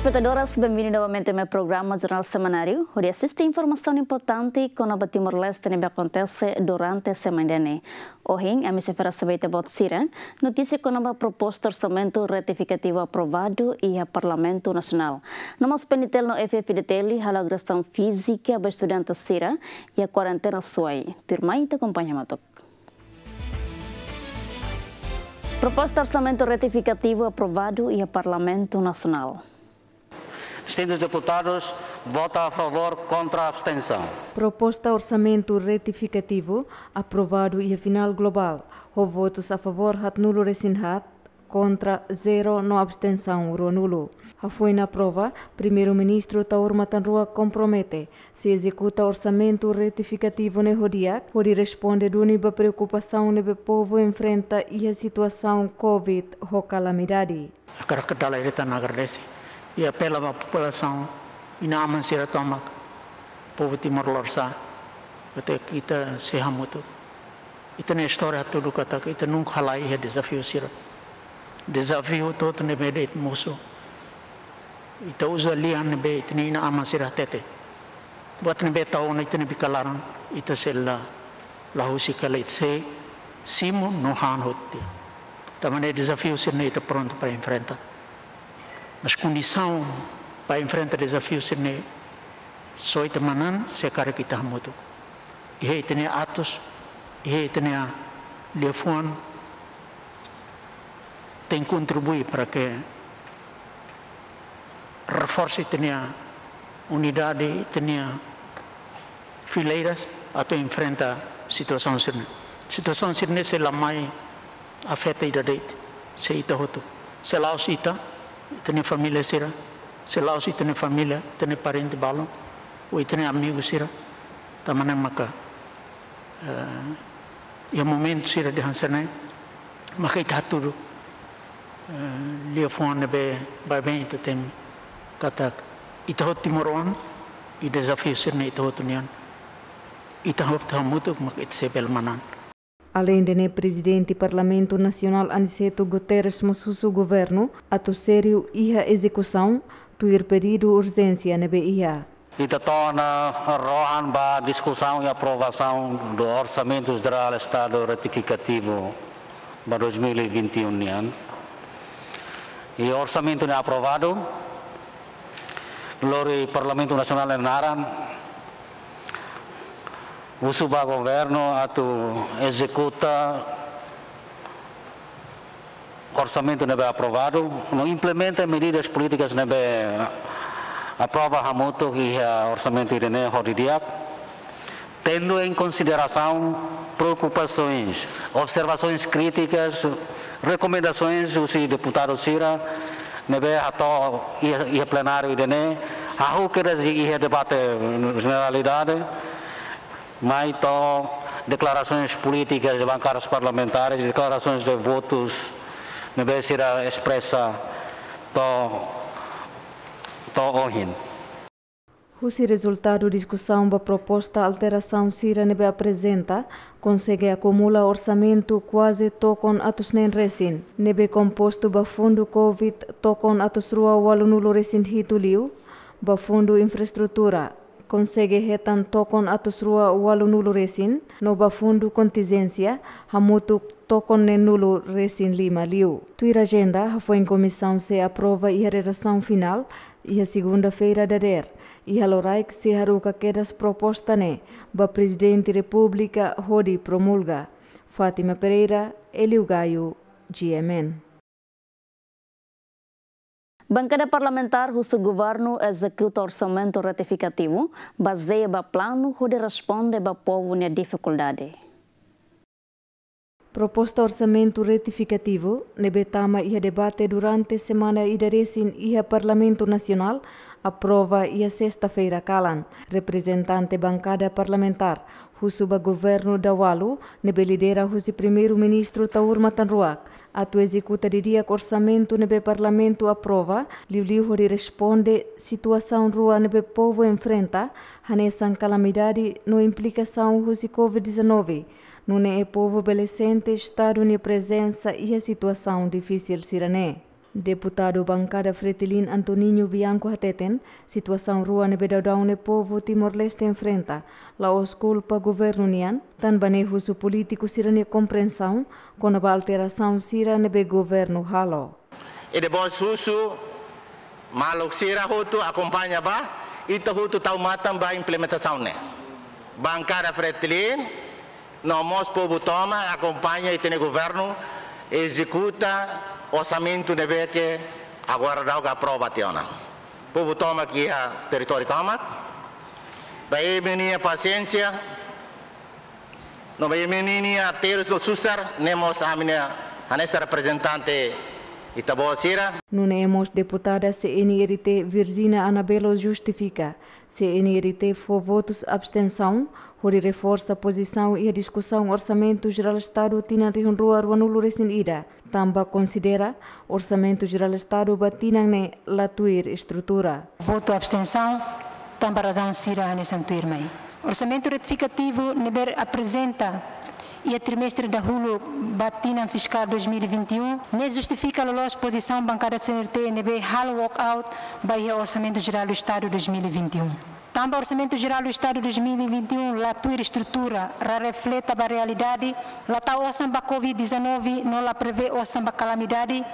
Espectadoras, bem-vindos novamente ao meu programa Jornal Semanário, onde assiste informação importante que no Timor-Leste também acontece durante a semana. Hoje, a minha fará saber about Sira, notícia que nova proposta orçamento retificativo aprovado e a Parlamento Nacional. Nós penitel no FFDTL, a agressão física do estudante Sira e a quarentena suai. Turma, te acompanha, Proposta Proposta orçamento retificativo aprovado e a Parlamento Nacional. Distintos deputados, vota a favor contra a abstenção. Proposta Orçamento Retificativo, aprovado e a final global. Houve votos a favor, nulo Resinhat, contra, zero, não abstenção, A Foi na prova, primeiro-ministro Taur Matanrua compromete. Se executa orçamento retificativo no Rodiac, pode responder única preocupação que o povo enfrenta e a situação Covid ou calamidade. Eu quero está na agradece. e ya, apela à população e na amansira toma povo Timor-Leste até que ita se hamuto ita na história tudo que ataca ita nunca halai é desafio sira desafio todo ne bede muso ita usa lian ne be ita na amansira tete buat ne be tau na ita ne bikalaran ita sella lahusi kala ita se simu no han tamane desafio sira ne ita pronto para enfrentar Mas condição para enfrentar desafios se é soita manan se é cara que está muito. E aí tem atos, e aí tem a telefone, tem contribuir para que reforce tenha unidade, tenha fileiras atau enfrenta situação sirne. Situação sirne se lamai afeta ida deit, se ita hotu. Se laos ita, Itene família será. Se lá se itene família, itene parente balão, ou itene amigo será. Tamana maka. Uh, ia momento será de hansanai. Maka itaturu. Uh, eh, lia fone be vai bem itatem katak. hot timoron, i desafio hot itahot ita hot tamutuk maka sebel manan. Além de ne né, presidente Parlamento Nacional Aniceto Guterres Mussusu governo, ato sério e a execução, tuir pedido urgência na BIA. E da tona roan ba discussão e aprovação do Orçamento Geral Estado Ratificativo para 2021. E o orçamento é aprovado, lori Parlamento Nacional é naran, o subagoverno ato executa orçamento não é aprovado, não implementa medidas políticas não é aprova moto que o orçamento irene horidiap, tendo em consideração preocupações, observações críticas, recomendações o si deputado Cira nebe ato ia plenário irene, a que debate eh, generalidade, mas então declarações políticas de bancários parlamentares, declarações de votos, não deve ser expressa tão, tão horrível. O resultado da discussão da proposta alteração Cira nebe apresenta, consegue acumular orçamento quase tocon atos nem resin Nebe composto ba fundo COVID tocon atos rua walunulo resin hituliu ba fundo infraestrutura conseguehetan tokon atus rua walu nulu resin, noba fundo contingência, hamutu tocam nulo recém Lima Liu. Tuir agenda foi em comissão se aprova e a redação final e a segunda-feira da DER. E a Loraik se haruka quedas proposta ne, ba Presidente República Rodi promulga. Fátima Pereira, Elio Gaio, GMN. Bancada parlamentar, o governo executa orçamento retificativo, baseia no plano onde responde ao povo na dificuldade. Proposta orçamento retificativo, nebetama ia debate durante semana idaresin ia Parlamento Nacional, aprova a sexta-feira calan, representante bancada parlamentar, husuba governo da Walu, nebe lidera husi primeiro-ministro Taur Matanruak, a Atu executaria orçamento nebe parlamento aprova. Liu Hori responde situação rua nebe povo enfrenta. Hanesan calamidade no implicação rusi Covid-19. Nune é povo belecente estado ne presença e a situação difícil sirané. Deputado bancada Fretilin Antoninho Bianco Hateten, situação rua nebedadão ne povo Timor-Leste enfrenta, laos culpa governo nian, tan banehuso político sira ne compreensão, con a alteração sira nebe governo halo. E de bom susu, malok sira hutu acompanha ba, ita hutu tau matam ba implementação ne. Bancada Fretilin, nós povo toma, acompanha e tem governo, executa, orçamento deve que agora dá a prova O Povo toma aqui a território Daí menina paciência. Não vai menina ter do susar, nemos a minha a nesta representante Itabocira. Nuna hemos deputada CNRT Virgina Anabelo justifica. CNRT foi votos abstenção, Hori reforça a posição e a discussão orçamento geral Estado Tina Rihun o Ruanulo Recém ida. Tamba considera Orçamento Geral do Estado batina ne latuir estrutura. Voto abstenção, Tamba razão siro hane santuir mai. Orçamento retificativo neber apresenta e a trimestre da rulo Batina Fiscal 2021, ne justifica a posição bancária CNT neber Hall Walkout o Orçamento Geral do Estado 2021. Também o Orçamento Geral do Estado de 2021 lá tua estrutura, lá reflete a realidade, lá tá o samba Covid-19, não lá prevê o samba calamidade.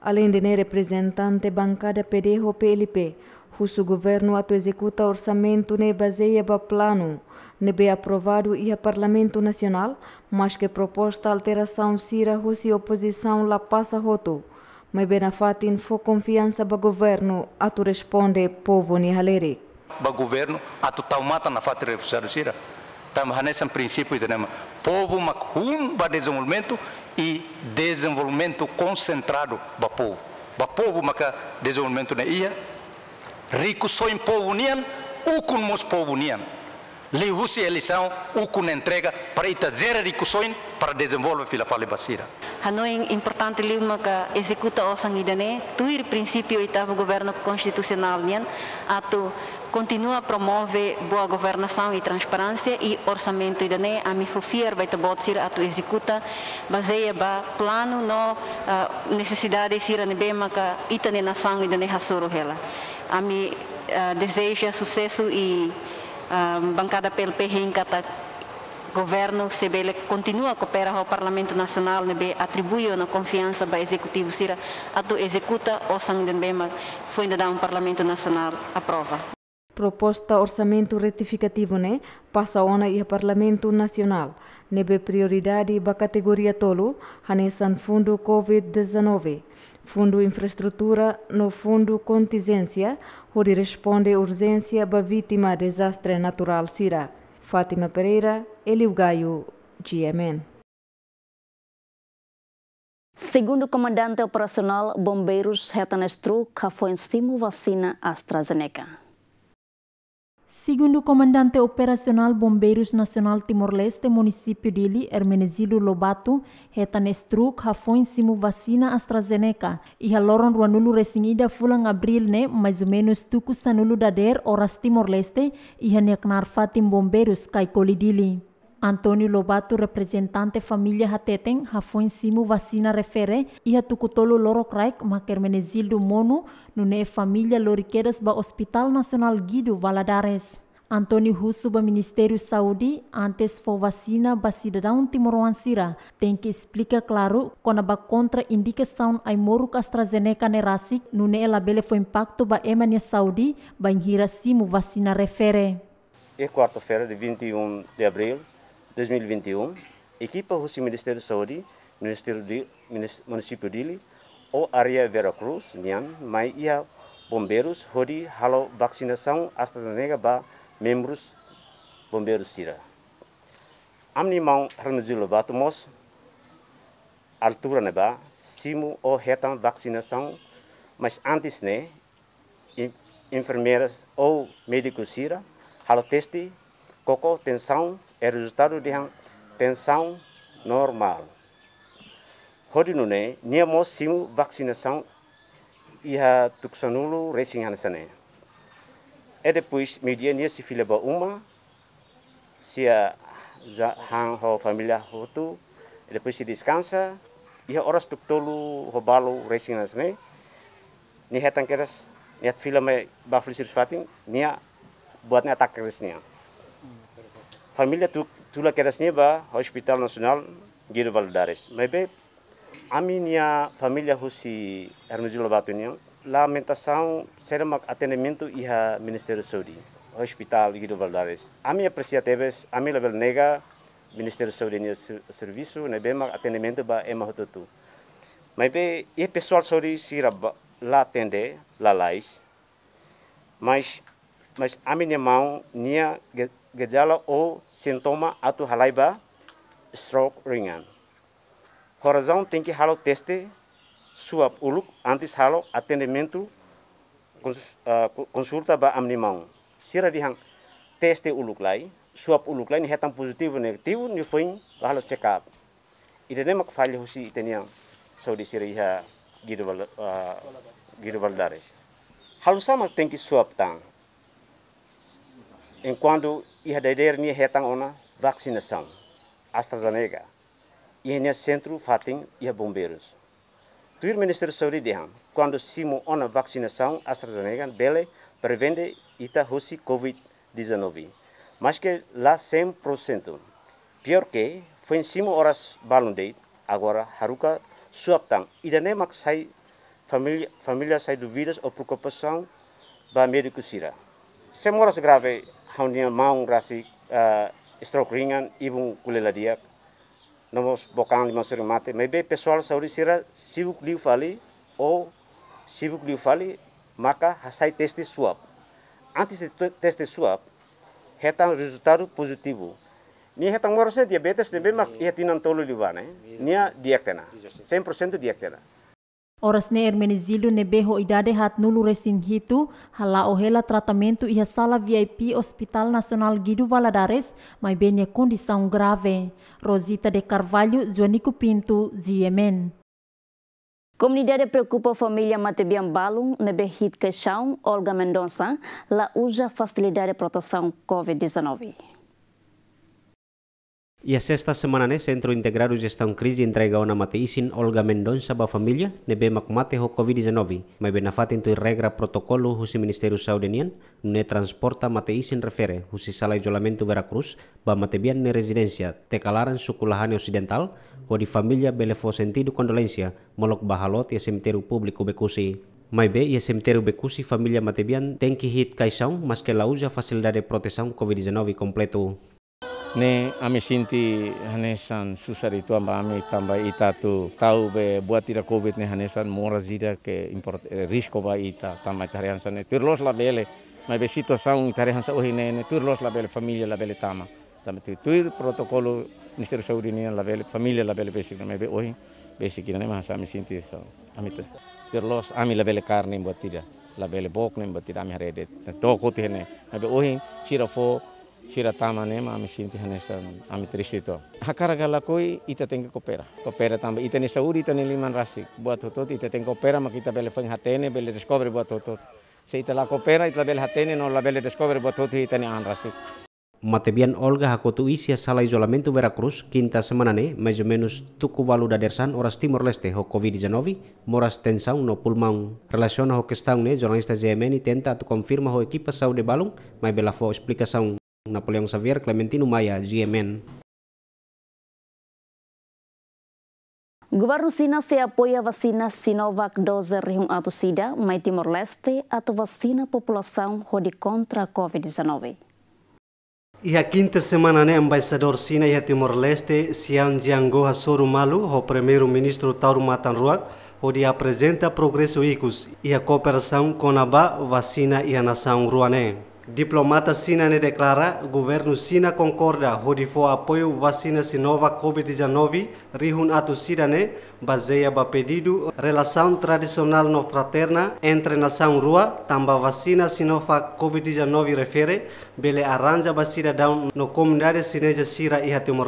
Além de ser representante bancada PDRO-PLP, o governo ato executa orçamento ne baseia ba plano, ne be aprovado e a Parlamento Nacional, mas que proposta alteração sira rusi oposição la passa roto. Mas benafatin fo confiança ba governo, ato responde povo ni haleric ba governo atu taumata na fati refusarusira tam hanesan princípio de nema povo makum ba desenvolvimento e desenvolvimento concentrado ba povo ba povo maka desenvolvimento na ia rico só em povo nian ukun mos povo nian lehusi eleição ukun entrega para ita zera rico só para desenvolver fila fale basira ano é importante li maka executa o sangidane tuir princípio itavo governo constitucional nian atu continua a promover boa governação e transparência e orçamento e daí a mi fufir vai tabot sir a tu executa baseia ba plano no uh, necessidade sir a nebema ka itane nação e daí hasoro hela a mi ah, deseja sucesso e ah, bancada pelo PRN kata governo se continua a cooperar ao Parlamento Nacional, nebe atribui na confiança ba Executivo, se a executa o sangue de foi ainda um Parlamento Nacional aprova proposta orçamento retificativo ne né? passa ona ia parlamento nacional nebe prioridade ba categoria tolo hanesan fundo covid-19 fundo infraestrutura no fundo contingência onde responde urgência ba vítima desastre natural sira Fátima Pereira Eliu Gaio GMN Segundo o comandante operacional Bombeiros Retanestru, que foi em vacina AstraZeneca. Segundo o comandante operacional Bombeiros Nacional Timor-Leste, município dele, Hermenegildo Lobato, Retanestruc, rafões simu vacina AstraZeneca e haloron ruanulo resinida fulan abril né, mais ou menos tucus tanulo dader Oras Timor-Leste e haniaknar fatim bombeiros kai colidili. Antônio Lobato, representante família Hateten, já foi em cima vacina refere e a tucutolo loro craik ma Hermenegildo Mono, no ne família Loriquedas ba Hospital Nacional Guido Valadares. Antônio Russo do Ministério Saúde, antes foi vacina para cidadão timoroansira, tem que explicar claro quando a contra-indicação a moro AstraZeneca nerasic, no ne labele foi impacto para emania saúde, para simo vacina refere. É quarta-feira de 21 de abril, 2021, equipa do Ministério da Saúde, Ministério do Município de Ili, ou área Veracruz, Nian, mas ia bombeiros, hodi halo vacinação AstraZeneca ba membros bombeiros sira. Amni mau hernazulo ba altura ne ba simu ou retan vacinação, mas antes ne né, enfermeiras ou médicos sira halo teste, coco tensão é resultado de uma normal. Hoje não nia nem a vacinação iha tuksanulu resingan sane. E depois media nia se filha ba uma, se a hang ho família hotu, e depois se descansa, iha e horas tuktolu hobalu resingan sane. Nia hetang nem nia filha me bafli sirfatin, nia buatnya atak kerisnya. Família Tula Kerasneva, Hospital Nacional Girval Dares. Mas bem, a minha família Rossi Hermes Lobato União, lamentação ser um atendimento e a Ministério da Saúde, Hospital Girval Dares. A minha apreciativa, a minha level nega, Ministério da Saúde e Serviço, né, bem, atendimento para Emma Mas bem, e pessoal Saúde se lá atender, lá lá mas mas a minha mão, minha gejala o sintoma atau halaiba stroke ringan. Horizon tinggi halau halo teste suap uluk antis halo atendimento eh, konsulta ba amnimão. Sira dihang teste uluk lai, suap uluk lai ni hetan positif negatif ni fuin halo check up. Ite nem mak fali husi iteniang saudi sira iha gidu bal uh, eh, gidu baldares. Halo sama tinggi suap tang. enquanto ia dader ni retang ona vacinação AstraZeneca ia no centro fatin ia bombeiros O ministro da saúde deham quando simo uma vacinação AstraZeneca bele prevende ita hosi covid-19 mas que lá 100% pior que foi em cima horas balundei agora haruka suaptang e ne mak sai família família sai dúvidas ou preocupação ba médico sira sem horas grave haunia maung rasi eh, stroke ringan ibung kulela diak nomos bokang lima suri mate mebe pesual sauri sira sibuk liu fali o sibuk liu fali maka hasai testi suap antes de suap swab hetan resultado positivo ni hetan morose diabetes nebe mak ia iya tinan tolu liu bane iya. nia diak tena 100% diak tena Oras ne Hermenizilio Nebeho idade hat nulu resin hitu, hala ohela tratamento e sala VIP Hospital Nacional Guido Valadares, mas benha condição grave. Rosita de Carvalho, Joanico Pinto, Yemen. Comunidade preocupa a família Matebian Balum, Nebehit Queixão, Olga Mendonça, lá usa facilidade de proteção COVID-19. E a semana ne Centro Integrado Gestão Crise entrega una mateisin Olga Mendonça ba família nebe makmate ho COVID-19. Mai benafatin tui regra protokolo husi ministeru Saudenian ne transporta mateisin refere husi sala isolamento Veracruz ba matebian ne te tekalaran sukulahan occidental ho di familia belefo sentido condolencia molok bahalot ya cemitério público bekusi. Mai be ia cemitério bekusi familia Matebian tem tenki hit kaisaung maske lauja ela usa proteção COVID-19 kompleto. ne ami sinti hanesan susari amba ami tamba ita tu tau be buat ira covid ne hanesan mora zira ke import eh, ba ita tamba tarian san tur los la bele mai be situação tarian sa ohi ne tur los la bele familia la bele tama tamba tu tur protokolo ministeri saudi ne la bele familia la bele besi. mai be ohi kina ne mas ami sinti sa ami tur los ami la bele karne buat ira la bele bok ne buat ira ami haredet tokoti ne mai be ohi sirafo tama ne ma ami sinti hanesa ami trisito. Hakara gala koi ita tenga kopera. Kopera tamba ita ne sauri ita ne liman rasi. Buat hotot ita tenga kopera ma kita bele feng hatene bele discover buat hotot. Se ita la kopera ita bele hatene no la bele discover buat hotot ita nian rasi. rasik. Matebian Olga hakotu isi asala isolamento Veracruz kinta semanane mais o menos tuku valu da oras Timor Leste ho Covid-19 moras tensaun no pulmão. Relaciona ho kestaun ne jornalista GMN tenta tu confirma ho equipa Saudi balung mai bela fo Napoleão Xavier, Clementino Maia, GMN. Governo Sina se apoia a vacina Sinovac 12 Rihung ato SIDA, mais Timor-Leste, a vacina população rode contra a Covid-19. E a quinta semana, né, embaixador Sina e Timor-Leste, Sian Jiangoha Sorumalu, o primeiro-ministro Tauro Matanruak, onde apresenta progresso ICUS e a cooperação com a vacina e a nação ruanense. Дипломата Сина не деклара, гуверну Сина Конкорда ходи фо апоју васина си нова COVID-19 рихун ато Сидане, базеја ба педиду, релацион традиционално фратерна, ентре на саун руа, тамба васина си нова COVID-19 рефере, беле аранжа ба Сида даун, но комендаде Синеја Сира иха тимор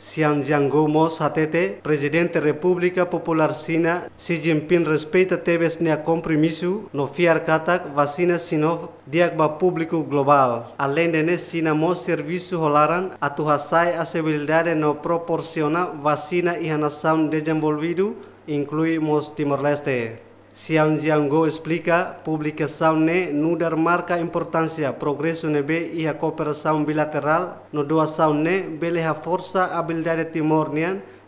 Xiang Mo Satete, Presidente Republika Popular Sina, Xi Jinping respeita tebes nea compromisso no fiar katak vacina sinov diakba publiku global. Além de ne Sina mo serviço rolaran atuhasai acessibilidade no proporciona vacina e a nação desenvolvido, inclui mos Timor-Leste. Siang Jianggo explica publicação ne nudar marca importância progresso nebe e a cooperação bilateral no doação ne bele a força habilidade timor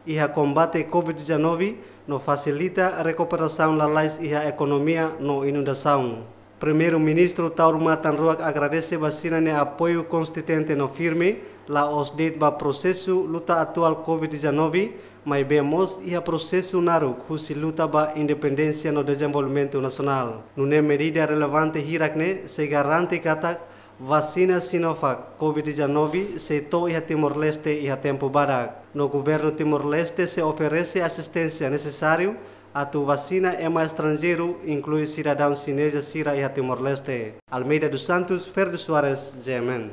e a combate COVID-19 no facilita a recuperação lalais e a economia no inundação. Primeiro-ministro Taurma Tanruak agradece vacina ne apoio constitente no firme la osdit ba prosesu luta atual COVID-19, mas ia e naruk processo naru luta ba independência no desenvolvimento nasional. Nune medida relevante hirakne se garante katak vacina Sinovac COVID-19 se to ia Timor-Leste ia tempo barak. No governo Timor-Leste se oferece assistência necessária a vacina ema estrangeiro, inclui cidadão chinesa Sira ia Timor-Leste. Almeida dos Santos, Ferdi Soares, Yemen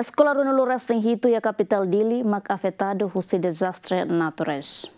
escolar no lugar Rito ya a capital dele, mas afetado husi desastre natures.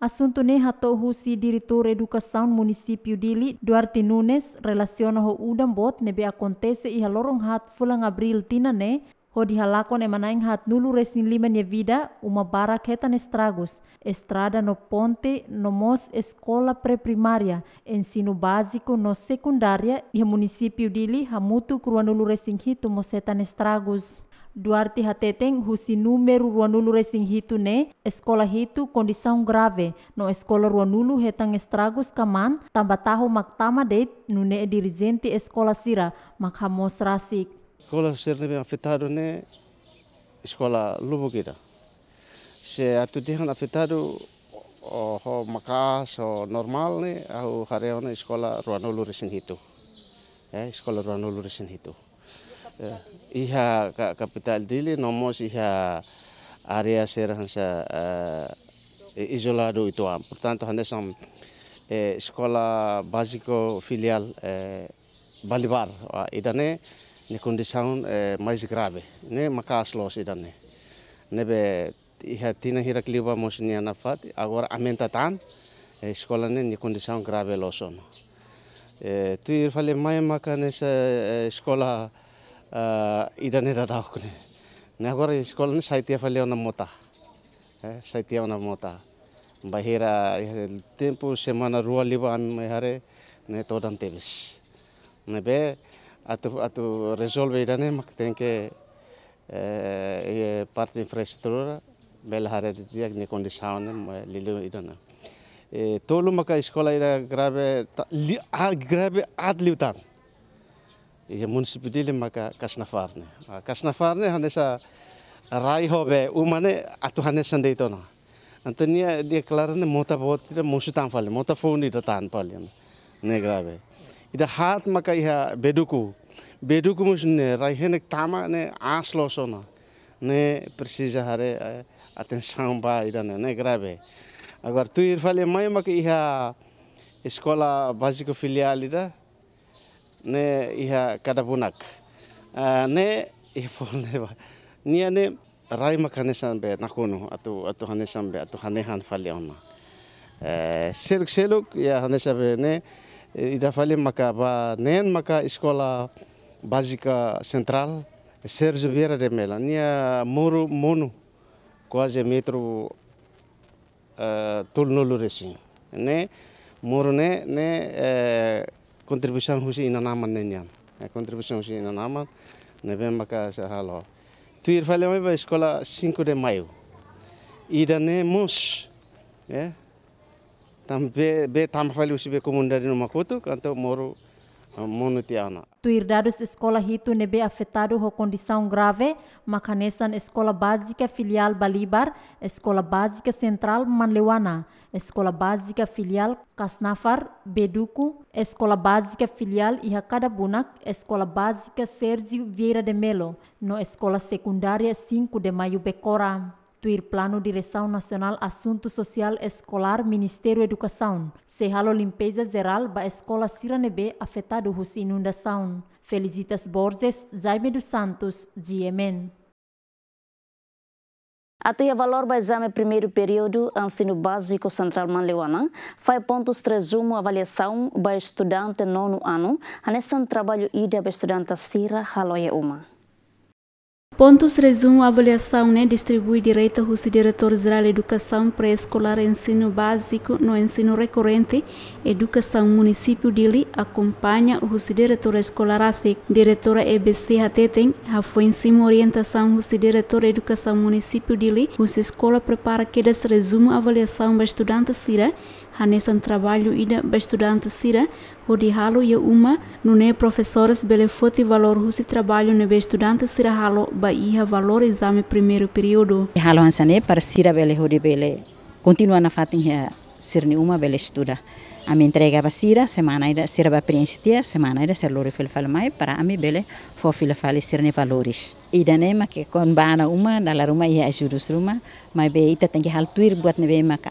Asuntune hato husi diritur edukasaun munisipiu Dili, Duarte Nunes, relasiona ho udam bot nebe akontese iha lorong hat fulang abril tina ne, Kodihalako halakon e hat nulu resin lima nye vida uma bara ketan estragos, estrada no ponte no mos eskola preprimaria, ensino basiko no sekundaria iha município dili hamutu kruan nulu resin hitu setan estragos. Duarte Hateteng husi numeru ruanulu resing hitu ne eskola hitu kondisaun grave no eskola ruanulu hetang estragos kaman tambah tahu maktama deit nune dirizenti eskola sira makhamos rasik. Σχολασέρνε αφετάρωνε σχολα λουμοκίτα. Σε ατουτήχαν αφετάρου ο μακάς, ο νορμάλνε, ο χαρέωνε σχολα ρουανόλου ρεσινχήτου. Ε, σχολα ρουανόλου ρεσινχήτου. Είχα καπιτάλ δίλη, όμως είχα αρέα σέραχαν σε isolado itu. Portanto, hanya sam eh, sekolah básico filial eh, Balibar. Idane condição é, mais grave. né? Είναι μακάσλος ήταν. Nebe iha hira cliva ba mosni na fat agora aumenta tan escola ne ni condição grave loson e tu ir falei mai makane sa escola né da daukne ne agora escola ne saitia falei ona mota e saitia ona mota bahira tempo semana rua liba am hare ne todan tebes nebe a tu, a tu resolve irane tem que eh, parte infraestrutura bel hare dia ni condição né lilu irana e tolu maka escola ira grave li a grave ad adliutar e municipalidade maka kasnafarne kasnafarne hanesa rai hobe u mane atu hanesan deitona antania dia klarane mota bot mosutang fale mota phone ita tan pale ne grave এটা হাত মাকা ইহা বেডুকু বেডুকু মুসনে রাইহেনে তামা নে আঁস লসনা নে প্রেসিজাহারে আতেন সাংবা ইরানে নে গ্রাবে আবার তুই এর ফলে মাই মাকে ইহা স্কলা বাজিকো ফিলিয়ালিরা নে ইহা কাটাবুনাক নে ইহ ফল নিয়া নে rai makane sambe nakono atu atu hane sambe atu hane han falle ona serk seluk ya hane sambe ne Eh, irafali maca ba nen maca escola básica central Sérgio Vieira de Mela, nia muro mono quase metro uh, eh, tulnulu né Ne muro né ne uh, contribuição husi inanaman nenyan. Contribuição husi inanaman ne maca se sahalo. Tu irafali maka escola 5 de maio. Ida né mos, yeah? tam be be tam fali usi be no makutu moro monutiana. Tuirdados escola hito nebe afetado ho condição grave, makanesan escola básica filial Balibar, escola básica central Manlewana, escola básica filial Kasnafar, Beduku, escola básica filial bunak escola básica sergio Vieira de Melo, no escola secundária 5 de Maio Becora tuir Plano Direção Nacional Assunto Social Escolar Ministério Educação, se halo limpeza geral ba escola Siranebe afetado hus inundação. Felicitas Borges, Jaime dos Santos, Diemen. Atuia valor do exame primeiro período ensino básico central manleuana faz pontos 31 avaliação para estudante nono ano, anestando trabalho ida para estudante Sira haloye Uma. Pontos resumo avaliação né, distribui direito aos diretores geral educação pré-escolar ensino básico no ensino recorrente educação município dele acompanha os diretor escolar ASIC diretora EBC Hatetem a foi orientação orientação os diretor educação município dele os escola prepara que das resumo avaliação para estudante Cira hanesan trabalho ida estudante sira hodi halo ia uma nune professores bele foti valor husi trabalho nebe estudante sira halo ba iha valor exame primeiro período halo ansane para sira bele hodi bele continua na fatin sirni uma bele estuda a mi entrega sira semana ida sira ba preenchitia semana ida ser lori fel fel mai para a mi bele fo fila fale sirne valores ida nema que con bana uma na laruma ia ajudus ruma mai be ita tem hal tuir buat nebe maka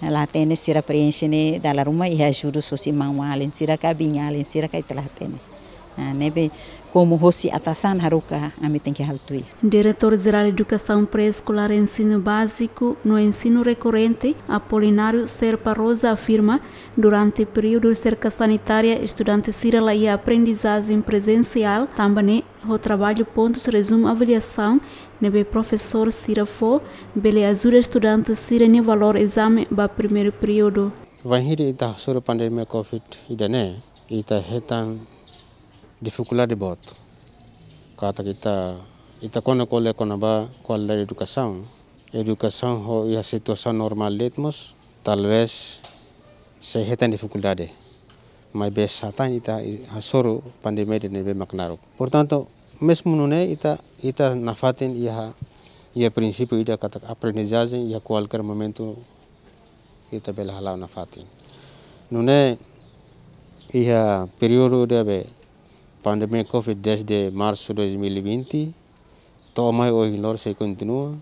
ala tene sira preenchene dalaruma iha juru sosi manwalen sira ka binyalen sira ka itala tene nebe como Rossi Atassan Haruka a Amitenki Haltui. Diretor Geral de Educação Pré-Escolar e Ensino Básico no Ensino Recorrente, Apolinário Serpa Rosa afirma, durante o período de cerca sanitária, estudantes lá e aprendizagem presencial também o trabalho pontos resumo avaliação nebe né, professor sira fo bele azura estudante sira ni né, valor exame ba primeiro período vai hiri ita sura pandemia covid idane ita hetan dificuldade bot kata kita ita kona kole kona ba qualidade educação educação ho ia situação normal letmos talvez se hetan dificuldade mas bem satan ita hasoro pandemia de nebe maknaro portanto mesmo não ita ita nafatin iha ia ia princípio ida kata aprendizagem ia qualquer momento ita bela halau na faten não é ia período de be pandemia covid desde março 2020 toma oi lor se continua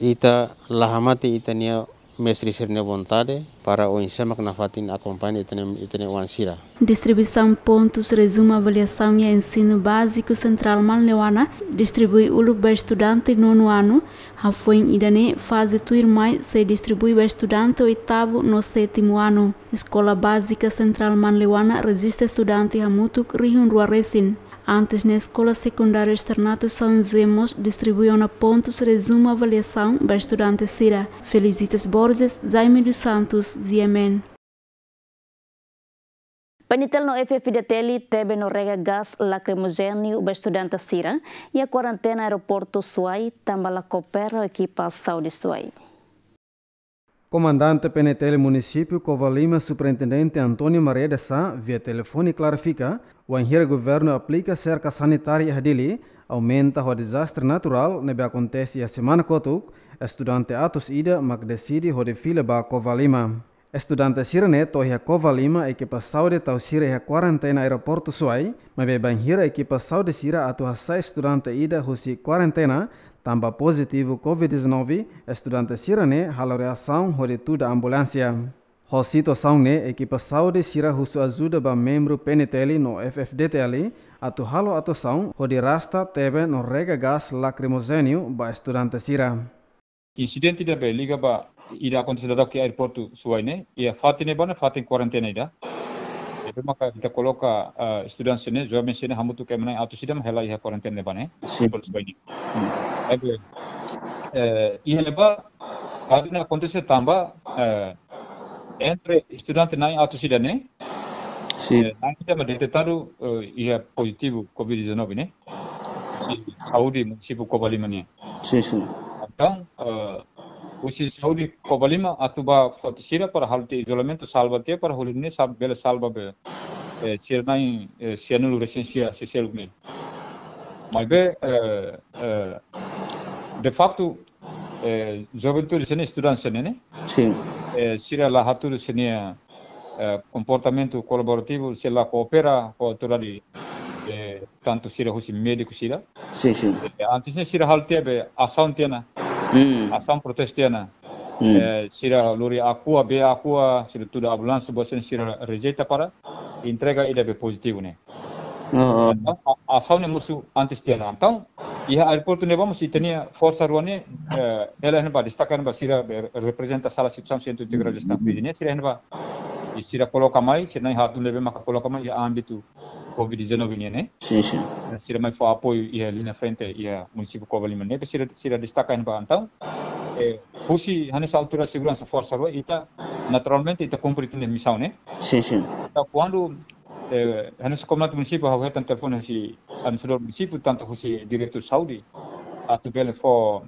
ita lahamati ita nia mestre Serne Vontade para o que na Fatin acompanha e tem o Ansira. Distribuição pontos resume avaliação e ensino básico central Malneuana, distribui o lugar estudante nono ano, a foi idane fase tuir mais se distribui para estudante oitavo no sétimo ano. Escola Básica Central Manleuana resiste estudante a mutuk rihun ruaresin. Antes, na escola secundária externata São Zemos, distribuíam a pontos resumo avaliação para estudante Cira. Felicitas Borges, Jaime dos Santos, Ziemen. Panitel no FFDTL teve no rega gás lacrimogênio para estudante Cira e a quarentena aeroporto Suai também a coopera a equipa Saúde Suai. Comandante PNTL Município Covalima, Superintendente Antônio Maria de Sá, via telefone clarifica o anhir governo aplica cerca sanitária dele, aumenta o desastre natural, nebe acontece a semana kotuk, estudante atos ida, mas decide o desfile para Covalima. Estudante sirene a Covalima, equipa saude tau sire a quarentena aeroporto suai, mabe banhira equipa saude sira atua sa estudante ida husi quarentena, tamba positivo COVID-19, estudante sirane halore ação horitu da ambulância. Rosito saune equipa saúde sira husu ajuda ba membro peniteli no FFDTL atu halo atu saun hodi rasta tebe no rega gás lacrimogênio ba estudante sira. Incidente da liga ba ira acontecer da que aeroporto ne e fatin ba ne fatin quarentena ida. coloca uh, estudantes, né, jovens, né, hamutu que mana auto sidam hela ia quarantena bane. Sim. Ebe. Eh, ia leba caso na acontece tamba eh, entre estudante na auto sidane. Sim. Na sidam detetaru ia positivo COVID-19, né? Saúde município Cobali mania. Sim, sim. Então, uh, Usi Saudi Kobalima atuba fotisira para halte isolamento salvate para holinne sab bel salbabe. Eh, sirnai eh, sianul recensia seselgni. Malbe eh, de facto juventud sene estudan sene ne? Sim. Sira la hatur sene comportamento colaborativo se la coopera toda la tanto sira husi médico sira. Sim, sim. Antes ne sira halte be asantiana. Hmm. Asam afan protestiana mm. eh, sira lori akua be akua sira tudo ambulância você sira rejeta para entrega ele be positivo né uh ah. -huh. então, a ação ne musu antes tiana então e a aeroporto ne vamos e ruane eh, ela ne ba destacar ba sira representa sala situação centro integral de estado sira ne ba sira kolokamai sira nai hatu leve mas maka kolokamai ya âmbito covid-19 nia né sim sim sira mais foi apoio ia ali na frente ia município Covalima né sira sira destaca ba então é pusi nessa altura segurança força rua ita naturalmente ita cumpre tinha missão né sim sim então quando é nessa comunidade município há hau hetan telefone si administrador município tanto si diretor saúde atu bele for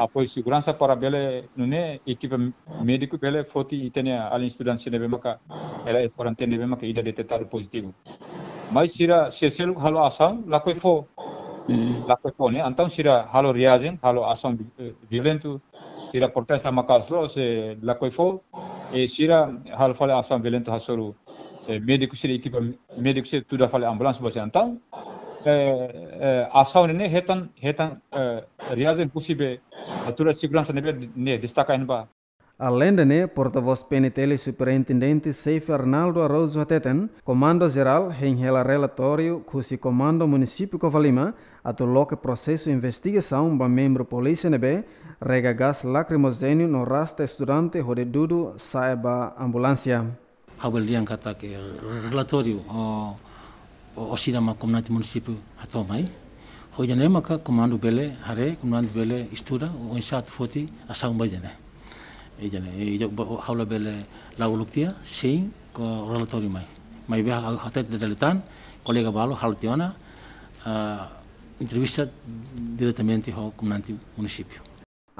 Apoi, siguransa para bele nune ikipe mediku bele foti itene alin student sene be maka ela quarantine be maka ida detectado positivo. mai sira seselu halo asam lakoi fo lakoi fo ne antam sira halo riazen halo asam eh, violento sira protesta aslo se lakoi fo e sira halo fale asam violento hasoru mediku sira equipa mediku sira tuda fale ambulância bose antam 아사원에 해탄 해탄 리아즈 segurança nebe ne destaca inba Além de né, porta-voz PNTL Superintendente Seif Arnaldo Arrozo Ateten, Comando-Geral, em relatório cusi Comando Município Covalima, atolou o processo de investigação ba membro Polícia NB, rega gás lacrimogênio no rasta estudante Rodedudo saiba ambulância. Há o relatório, oh. ma komnati munisipu hatomai ho ma ka komandu bele hare komandu bele istura oinsat foti asang bai jane e jane e jok haula bele lauluk tia sing ko relatori mai mai be hatet detalitan kolega balo haltiona uh, entrevista diretamente ho komandu municipio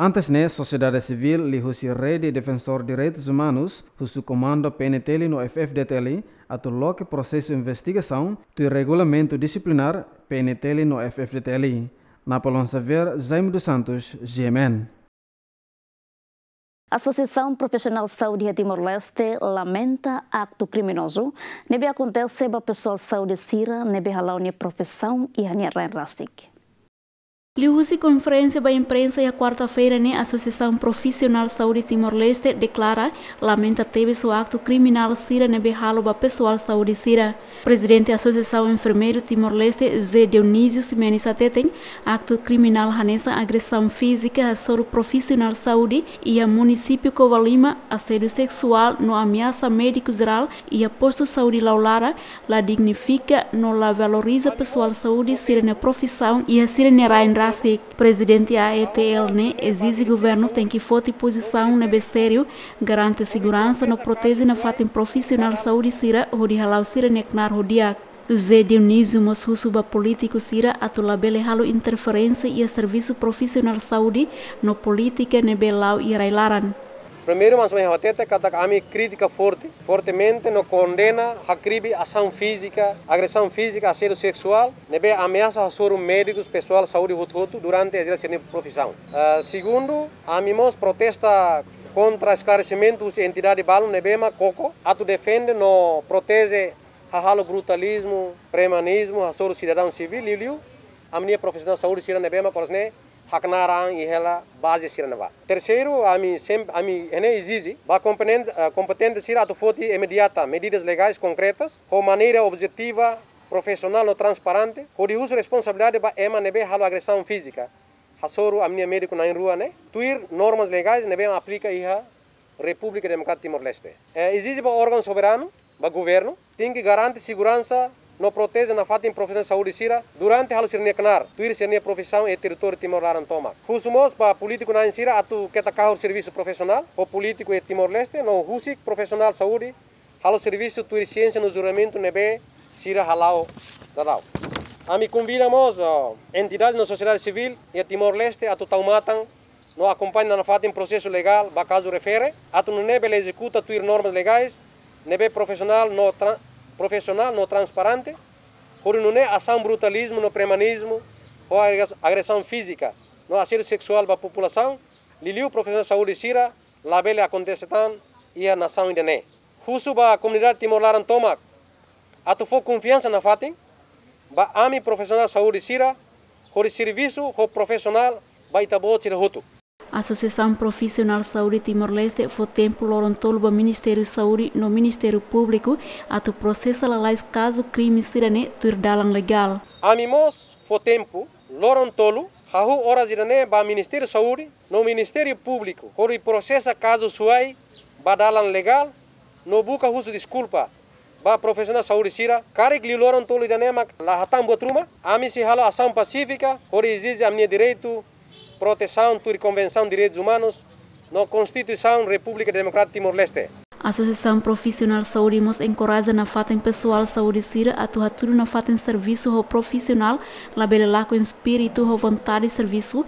Antes na né, sociedade civil li husi rede defensor de direitos humanos, husu comando PNTL no FFDTL, atu loque processo investigação do regulamento disciplinar PNTL no FFDTL. Napolon Saver, Jaime dos Santos, GMN. A Associação Profissional de Saúde de Timor-Leste lamenta acto criminoso nebe acontece ba pessoal saúde sira nebe halaune profissão e a rasik. Liusi, conferência da imprensa e a quarta-feira, na né, Associação Profissional Saúde Timor-Leste declara lamenta teve seu acto criminal sira ne behalo pessoal saúde sira. Presidente da Associação Enfermeiro Timor-Leste, José Dionísio Simeni Satetem, acto criminal hanesa agressão física a soro profissional saúde e a município Covalima, assédio sexual no ameaça médico geral e a posto saúde laulara, la dignifica, no la valoriza pessoal saúde, sirene profissão e a sirene raindrase. Presidente da ETLN né, exige governo tem que forte posição na sério, garante segurança no protege na fatem profissional saúde sira, hodi halau sirene Parodiak. José Dionísio Mashu suba político sira atau labele halu interferência e serviço profissional saudi no política nebelau e railaran. Primeiro, mas me hotete é a ami crítica forte, fortemente no condena a crime ação física, agressão física, assédio sexual, nebe ameaça a soro médicos, pessoal, saúde hututu durante a exercício profissão. Uh, segundo, amimos protesta contra esclarecimentos e entidade balum nebema coco, ato defende no protese hahalo brutalismo, premanismo, hasoro cidadão civil liu a minha profissional saúde sirana bema corosne haknarang e ela base sirana ba. Terceiro, a mim sempre a mim ene exige ba competente competente sira to foti imediata medidas legais concretas, com maneira objetiva, profissional ou transparente, com de uso responsabilidade ba ema nebe halo agressão física. Hasoro a minha médico na rua, né? Tuir normas legais nebe aplica iha República Democrática Timor-Leste. É, exige para órgão soberano o governo tem que garantir segurança no protege na em profissão de saúde sira durante a sirnia kenar tuir sirnia profissão e território Timor Laran toma husumos político na sira que keta o serviço profissional o político e Timor Leste no husik profissional saúde hal serviço tuir ciência no juramento nebe sira halao darau Ami convidamos a ah, entidades da sociedade civil e a Timor Leste a taumatan no acompanha na fatin processo legal, caso refere, a tu nebe executa tuir normas legais nível profissional no, tra, profissional no transparente, Hurunune ação brutalismo no premanismo ou agressão física no assédio sexual para a população, Liliu profissional saúde Sira, labele acontece tan e a nação indené. Husu ba comunidade timor-laran tomac, atufou confiança na fatin, ba ami profissional saúde Sira, por serviço, ho profissional, baita itabo tira hutu. Associação Profissional Saúde Timor-Leste foi tempo lorontolba Ministério Saúde no Ministério Público ato processa lalais caso crime sirane turdalan legal. Amimos foi tempo lorontolo hahu ora irane ba Ministério Saúde no Ministério Público quando processa caso suai badalan legal no buca husu desculpa ba profissional saúde sira karik liloron tolo irane mak lahatam botruma ami se halo ação pacífica hori exige minha direito proteção e Convenção de Direitos Humanos na Constituição República Democrática de Timor-Leste. A Associação Profissional Saúde nos encoraja na fatem pessoal saúde sira a tudo na fatem serviço ou profissional, labele lá com espírito ho vontade serviço,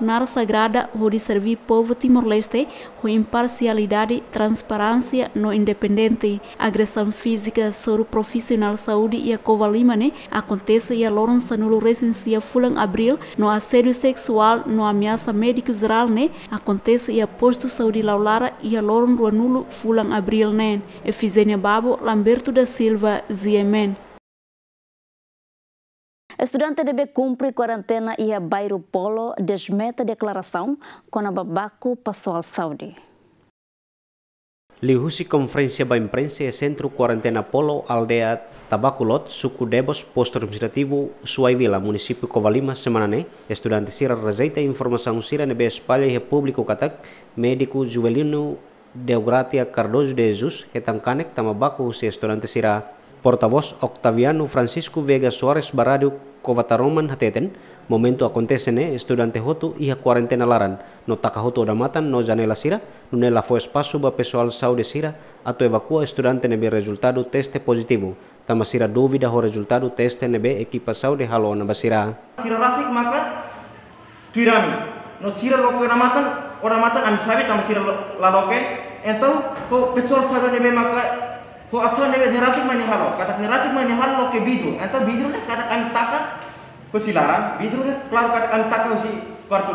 nar sagrada ou de servir povo Timor-Leste, com imparcialidade, transparência no independente. Agressão física sobre profissional saúde e a acontece e a loron sanulo recensia fulan abril, no assédio sexual, no ameaça médico geral acontece e a posto saúde laulara e a loron ruanulo fulang abril nen, Babo, Lamberto da Silva, Ziemen. Estudante deve cumprir quarentena e a é Bairro Polo desmeta declaração com a babaco pessoal saúde. Lihusi Conferência da Imprensa e Centro Quarentena Polo, Aldeia Tabaculot, Suku Debos, Posto Administrativo, Suaivila, Município Covalima, Semanane, né. Estudante Sira Rezeita, Informação Sira Nebe Espalha e Repúblico Catac, Médico Juvelino Deogratia Cardoso de Jesus hetamkanek tamabaku se estorante sira. Portavoz Octaviano Francisco Vega Suarez Barado Covataroman hateten, momento acontecene estudante hotu ia quarentena laran, no takahoto damatan no janela sira, nunela foi espaço ba pessoal saude sira, ato evacua estudante nebe resultado teste positivo, tama sira dúvida ho resultado teste nebe equipa saude Halona na basira. Sira rasik maka, tuirami, no sira loko damatan oramatan am sabit am sir laloke ento ho pesol sabe nebe maka ho asal nebe nerasik mani halo kata nerasik mani halo ke bidu ento bidu ne kata takah ho silaran bidu ne klar kata takah ho si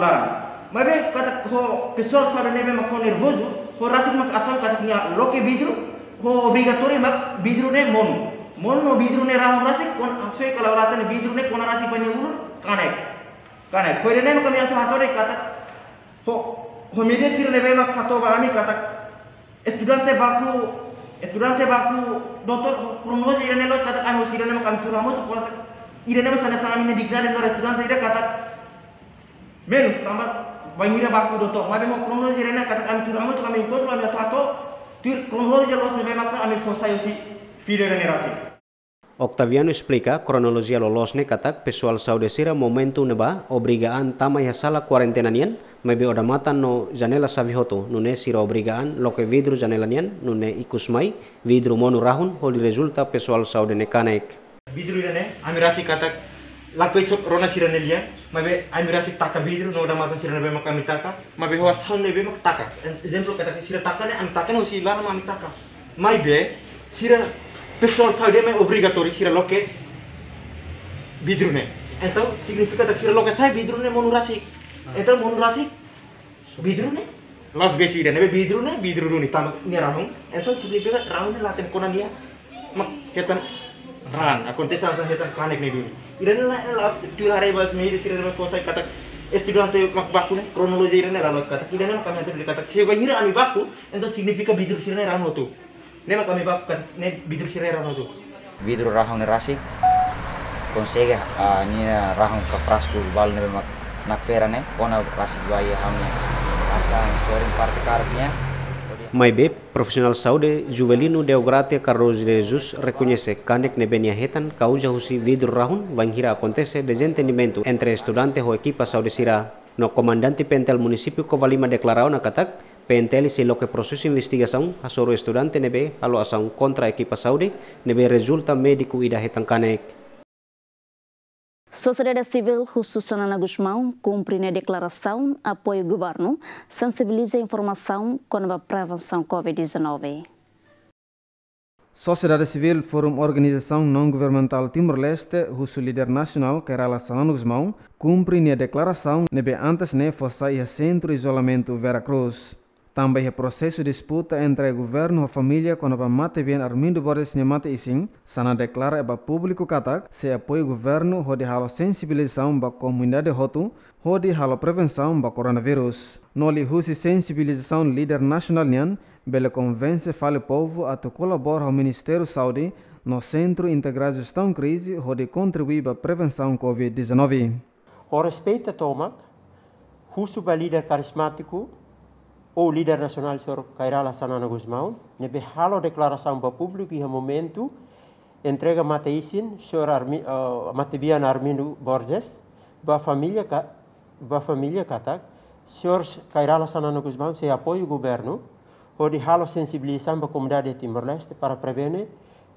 laran. mabe kata ho pesol sabe nebe mako nervoso ho rasik mak asal kata nya loke bidu ho obligatori mak bidu ne mon mon no bidu ne raho rasik kon aksoi kalau rata ne bidu ne kon rasik mani ulur kanek kanek koi ne mak kami asal hatore kata ho homide sirne be kato khato barami kata estudante baku estudante baku doktor kurmo sirne los kata kan sirne turamo anturamo to kata irene masana sami ne digna no restaurante ire kata menus tamat bangira baku doktor mabe mo kurmo sirne kata turamo to kami ikut kami tato tir kurmo sirne los be mak kami fosa yosi fide generasi Octaviano explica cronologia lo ne katak pesual saudesira momentum neba obrigaan tamai hasala kuarentena nian mebe odamatan no janela savihoto nune siro obrigaan loke vidru nian nune ikusmai vidru monu rahun holi resulta pesual saudene kanek vidru jane ami rasi katak laku sok rona siranelia mabe ami amirasi taka vidru no odamatan sira nebe makami taka mabe hoa saun nebe mak taka example katak sira taka ne am no si lana mami taka maibe sira pessoal de mim obrigatório sira loke bidrune então significa tak sira loke sai bidrune monurasi então monurasi bidrune las besi dan ebe bidrune bidrune tam ni signifikan então significa rahung laten konania mak ketan ran acontece sa hetan kanek ne dulu, irene la las dua hare bas me sira mas kosai katak estudiante mak baku ne kronologi irene ranos katak irene mak kami hatur katak seba ira baku então significa bidrune sira rahung tu Nema kami bapkan ne bidur sirera no tu. Bidur rahang nerasi. Konsega ni rahang kapras prasku bal ne mak nak fera ne kona rasi ye hamnya. Asa sorin parti mai be profesional saude Juvelino ograte Carlos Jesus reconhece kanek ne benia Hetan kauja husi vidro rahun vangira acontece desentendimento entre estudante ho equipa sira No comandante pentel municipio Covalima deklarau na katak PNTL silo que proceso investigação Soro estudante nebe halo ação contra equipa Saudi nebe resulta médico ida hetangkanek. Sociedade Civil, Russo Ana Guzmão, cumpre na declaração apoio ao governo, sensibiliza a informação contra a prevenção Covid-19. Sociedade Civil Forum Organização Não Governamental Timor-Leste, russo líder nacional, Kerala Solano Guzmão, cumpre na declaração, nebe antes ne né, fosse centro isolamento Veracruz também é processo de disputa entre o governo e a família quando a mate bem Armindo Boris Nemate Ising, sana declara eba público katak se apoia o governo ho de halo sensibilização a comunidade hotu ho de halo prevenção o coronavírus. Noli husi sensibilização líder nacional nian, bele convence fale povo a colaborar colabora ao Ministério Saúde no Centro Integrado de Gestão Crise ho de contribuir a prevenção Covid-19. O respeito toma, husu ba líder carismático, o líder nacional, Sr. senhor Kairala Sanana Guzmão, nebe halo declaração para o público e momento entrega mateisin, o senhor Armi, uh, eh, Matebian Armino Borges, ba família, ba família Katak, Sr. senhor Kairala Sanana Guzmão se apoia o governo, ou de halo sensibilização para a comunidade de Timor-Leste para prevenir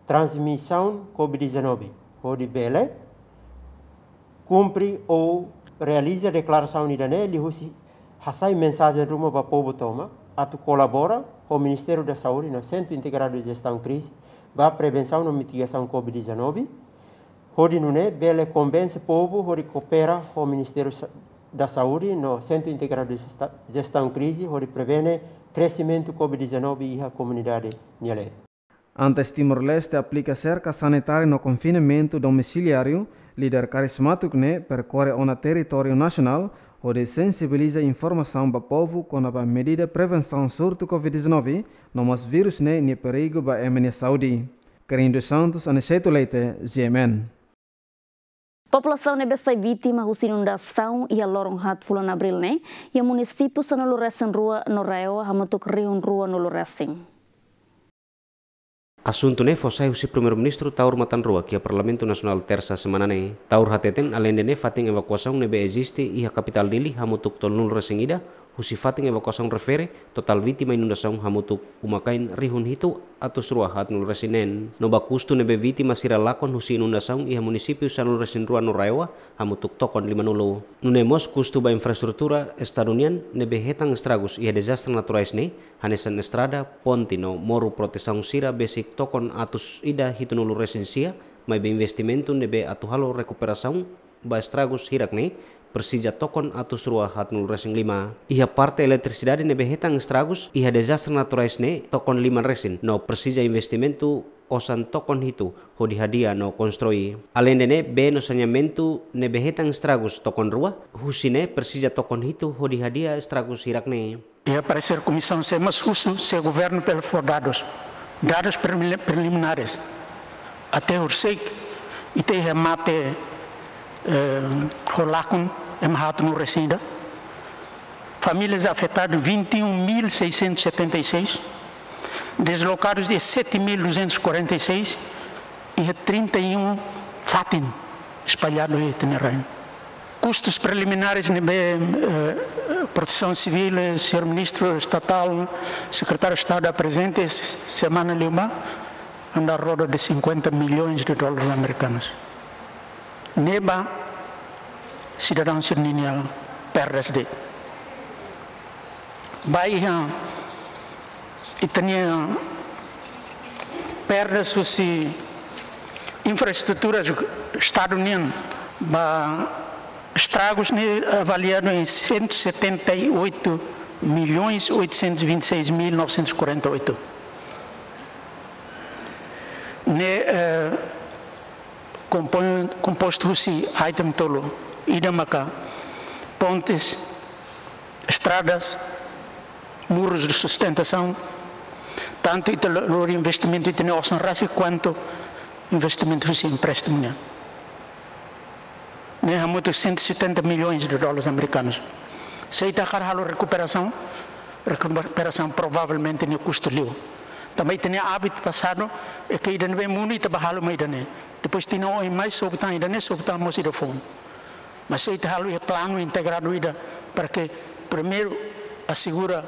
transmissão Covid-19, o de Belém, cumpre ou realiza declaração de Danelli, passar mensagem rumo para o povo toma, tu colabora o Ministério da Saúde no Centro Integrado de Gestão Crise para a Prevenção e Mitigação Covid-19. não é, bele convence o povo, hodi coopera o Ministério da Saúde no Centro Integrado de Gestão Crise, hodi prevene crescimento Covid-19 e a comunidade nielé. Antes Timor-Leste aplica cerca sanitária no confinamento domiciliário, líder carismático ne percorre o território nacional o sensibiliza sensibilizar a informação para o povo quando a medida de prevenção surto Covid-19 não mas vírus né, nem perigo para a minha saúde. Querendo Santos, Aniceto Leite, GMN. População nebe sai vítima hus inundação e a loron hat fulan abril né? E o município sa no rua no raio, hamutuk rion rua no loresin. Asunto ne fosai usi primer ministro taur ruak rua Parlemen Parlamento tersa semana ne taur hateten alendene fatin ne nebe existe iha kapital dili hamutuk tonul resengida Husifat yang kosong refere total viti ma inundasaung hamutuk umakain rihun hitu atau seruahat nul resinen no bakustu nebe viti masira lakon husi inundasaung iha munisipiu nul resin ruan no hamutuk tokon lima nulu nunemos kustu ba infrastruktura estadunian nebe hetang estragus iha desastra naturais ne hanesan estrada pontino moru protesaung sira besik tokon atus ida hitu nulu resin sia mai be investimento nebe atuhalo recuperasaung ba estragus hirak ne Persija Tokon atau Surua hatnul racing 5. Ia partai elektrisidad ini behetang estragos ia desaster naturais ne Tokon 5 racing no Persija investimentu osan tokon hitu hodi hadia no konstrui. Alende ne be no sanyamentu ne behetang estragos tokon rua husine Persija tokon hitu hodi hadia estragos hirakne. Ia parecer comissão ser mas se governo pelo for dados, dados preliminares. Até o ite e tem remate eh, em é Rato, no Recinda. Famílias afetadas, 21.676. Deslocados de 7.246. E 31 FATIN espalhados em itinerário. Custos preliminares de eh, eh, proteção civil, senhor ministro estatal, secretário de Estado, apresente semana Lima, anda roda de 50 milhões de dólares americanos. Neba si dadang perdas de bai yang itania yang perdes susi infraestrutura do Estado Unido estragos avaliados em 178 milhões 826 mil 948 ne uh, eh, compõe composto de item tolo Idamacá, pontes, estradas, muros de sustentação, tanto o investimento de nossa raça quanto investimento em empréstimo. Né, há muitos 170 milhões de dólares americanos. Se Itacar a recuperação, recuperação provavelmente não custa lhe Também tinha hábito passado, é que ainda não é muito e trabalhar mais. Depois tinha mais sobre ainda não sobre a moça de fome. Mas isso é plano integrado ainda para que primeiro assegura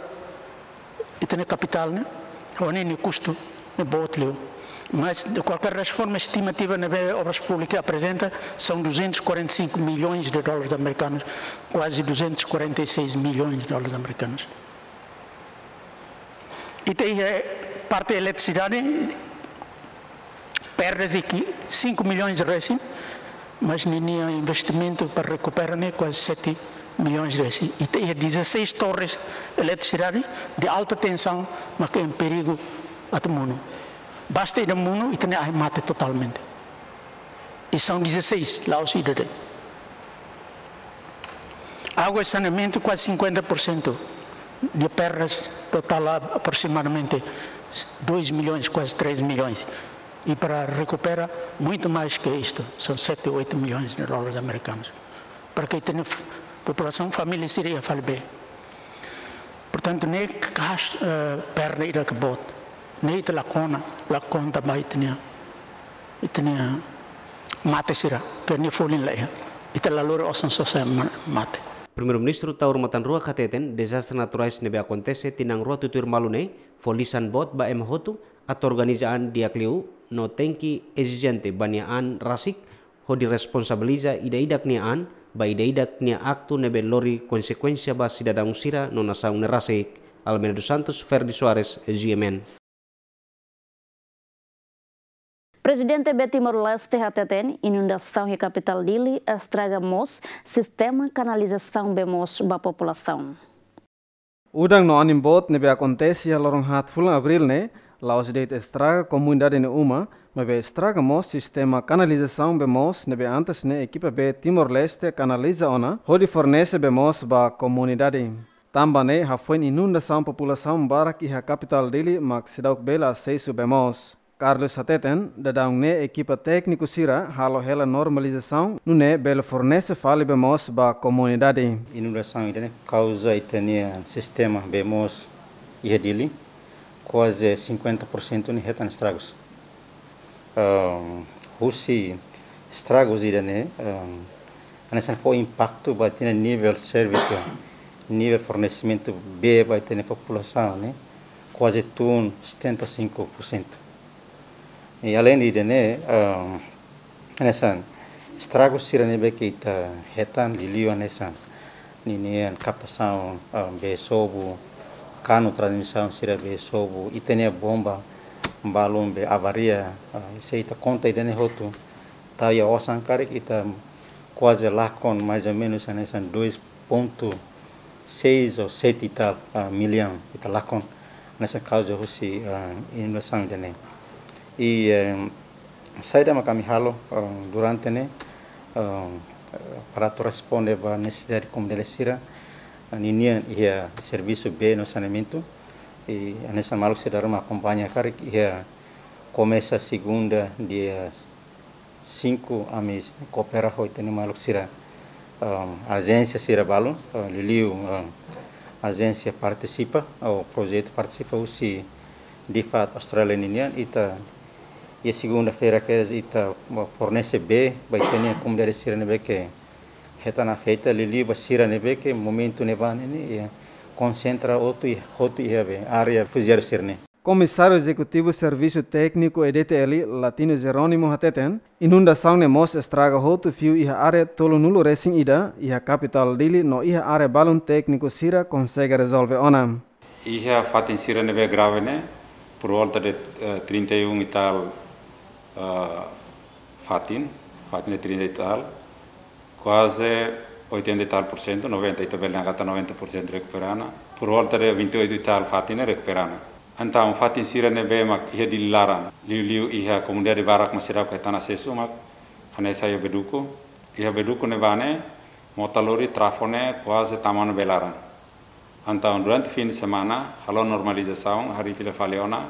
e tenha capital, né? Ou nem custo, nem botleu. Né? Mas de qualquer forma, a estimativa na obras públicas apresenta são 245 milhões de dólares americanos, quase 246 milhões de dólares americanos. E tem eh, parte da eletricidade, perdas aqui 5 milhões de recém mas nenhum investimento para recuperar né, quase 7 milhões de desse. E tem 16 torres eletricidade de alta tensão, mas que é um perigo ao mundo. Basta ir ao mundo e tem mata totalmente. E são 16 lá os IDD. Água e saneamento quase 50%. De perras total aproximadamente 2 milhões, quase 3 milhões e para recuperar muito mais que isto, são 7, 8 milhões de dólares americanos. Para que tem população, família seria fale bem. Portanto, nem que uh, perna ira que bota, nem a lacuna, lacuna também tinha, tinha mate será que nem folin leia, e tela loura osan sosem mate. Primeiro-ministro taur matan kateten desastres naturais nebe acontece tinang rua tutur malune, folisan bot ba emhotu, atorganizaan diakliu no tenki exigente baniaan rasik ho responsabiliza ida-idak niaan ba ida-idak nia aktu nebe lori konsekuensia ba sidadang sira no nasaung nerasik Almeida Santos, Ferdi Suarez GMN. Presidente Betty Timor-Leste HTTN inundação e capital Dili, estraga MOS, sistema canalização BMOS ba população. Udang no animbot nebe acontece a ya lorong hat full abril ne, laos deit estraga comunidade ne uma, mas estragamos estraga sistema canalização bemos, nebe antes ne equipa be Timor Leste canaliza ona, hodi fornece bemos ba comunidade. Tamba ne ha foi inundação população bara que ha capital dele mak sidauk bela seisu bemos. Carlos Ateten, da ne equipa técnico Sira, halo hela normalização, nune belo fornece fale bemos ba comunidade. Inundação, né? Causa itania sistema bemos ia dele quase 50% ni hetan estragos. Um, estragos ida ne, eh? um, anasan po impacto vai ter nível serviço, nível fornecimento B ter tina população né, quase tun 75%. E além ida ne, eh? um, anasan estragos ira ne ba kita hetan liliu anasan, ni ne captação um, besobo, cano transmissão sirabe sobo tenha bomba balumbe avaria ah, seita tá conta idene né, né, roto tá o osan kare ita tá quase lá com mais ou menos nessa né, 2.6 ou 7 tá ah, milhão ita tá lá com nessa causa russi inundação dene e eh, sai da kami halo ah, durante né para responder a necessidade como dele sira ninian ia serviço B no saneamento e a nessa maluco se dar uma campanha cara que ia começa segunda dia 5 a mês coopera hoje no maluco será agência será balo liliu agência participa o projeto participa o se de fato Austrália é ninian e tá e segunda-feira que ita é, tá, fornece B vai ter a né, comunidade sirene né, bem que na feita lili basira nebe que momento nevane ne concentra outro e outro e área fazer sirne Comissário Executivo Serviço Técnico EDTL Latino Jerônimo Hateten, inundação ne mos estraga hoto fio iha área tolo nulo recém ida, a capital dili no iha área balão técnico sira consegue resolver onam. Iha fatin sira neve grave né, por volta de uh, eh, 31 e tal uh, eh, fatin, fatin de 30 e tal, quasi 80%, 90, i tabelli agata 90% recuperana, per volta 28% tal fatti ne recuperana. Anta un fatti sira ne be mak ia di laran, liu liu ia comunità di barak masyarakat ke tanah sesu mak, hane saya beduku, ia beduku ne bane, motalori trafone quasi tamano belaran. Anta durante fin semana, halo normalizasaun hari file faleona,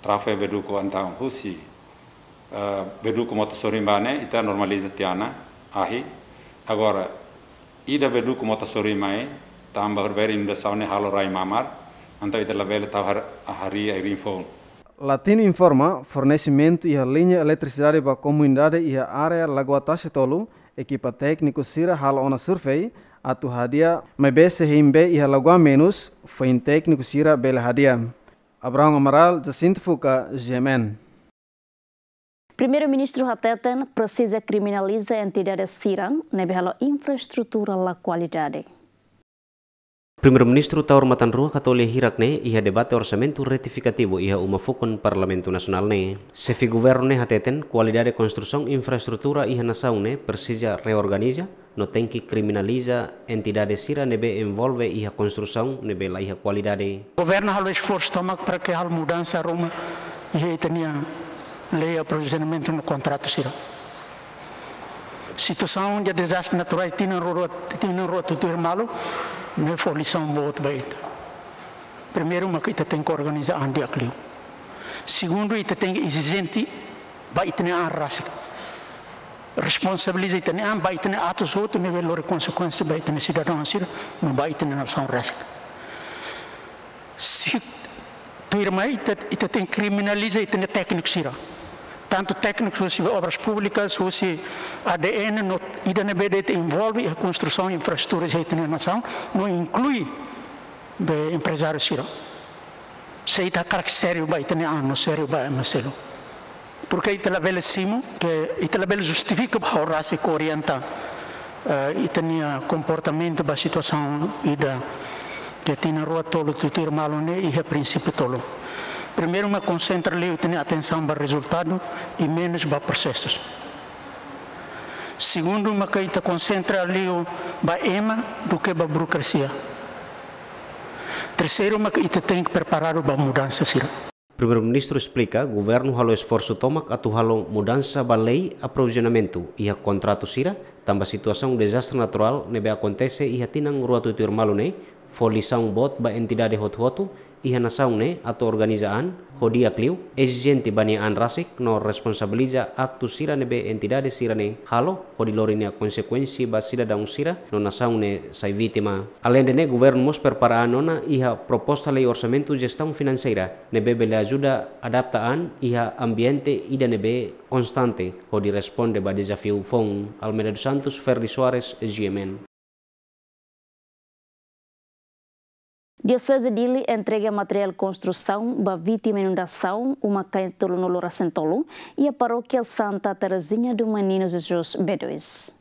trafo ia beduku anta un husi, eh, beduku motosorin bane, ita tiana ahi, Agora, ida vedu kuma tasori mai, tamba horberi inda saune halo rai mamar, anto ida labele tau har hari ai rinfon. Latino informa fornecimento ia a linha eletricidade para a comunidade e a área Lagoa Tachetolo, equipa técnico sira Halo Ona survei, atu hadia mebese himbe e a Lagoa Menos, foi em técnico Cira Bela Hadia. Abraão Amaral, Jacinto Fuca, GMN. Primeiro-ministro Hateten precisa criminalizar entidades SIRAN na bela infraestrutura la qualidade. Primeiro-ministro taur Matanru Katole hirakne ne iha debate orçamento retificativo iha uma fokon Parlamento Nacional ne. Sefi governo ne Hateten, qualidade construção infraestrutura iha nação ne precisa reorganiza, no tem que criminaliza entidades sira nebe envolve iha construção nebe la iha qualidade. Governo halo esforço tomak para que hal mudança Roma iha itania leia o provisionamento no contrato, Ciro. Situação de desastre natural, tinha roto o irmão, não foi lição boa bem. Primeiro, uma coisa tem que organizar onde é que Segundo, ita tem exigente, vai ter a raça. Responsabiliza ita nem vai ter atos outros, não vai ter consequência, vai ter cidadão, não vai ter nação raça. Se tu irmã, ita tem criminaliza, ita tem técnico, sira tanto técnicos de obras públicas, use ADN, no IDNBD envolve a construção de infraestrutura de nação, não inclui de empresário siro. Se ita característico vai ter ano ah, sério vai amaselo. Porque ita bela simo que ita bela justifica para orar se orienta eh, e tinha comportamento para a situação ida que na rua tolo tutir malone e a princípio tolo. Primeiro, me concentro ali, eu tenho atenção para resultado e menos para processos. Segundo, me concentra ali para EMA do que para burocracia. Terceiro, me caíta tem que preparar para mudança, Primeiro-Ministro explica "O governo halo esforço tomak atu halo mudança ba lei aprovisionamento e a contrato sira tamba situação desastre natural nebe acontece e ia tinang rua tutur malone né? folição bot ba entidade hot hotu iha nasaune atau organizaan hodiak liu ejenti bani an rasik no responsabiliza aktu sirane be entidade sirane halo hodi lorinia konsekuensi basida daun sira no nasaune sai vítima além de ne governos para iha proposta lei orçamento gestão financeira nebe bele ajuda adaptaan iha ambiente ida nebe konstante hodi responde ba desafio fong Almeida dos Santos Ferdi Soares GMN Diocese de Dili entrega material construção para vítima inundação, uma caetolo no Loura Santolo, e a paróquia Santa Teresinha do Menino Jesus B2.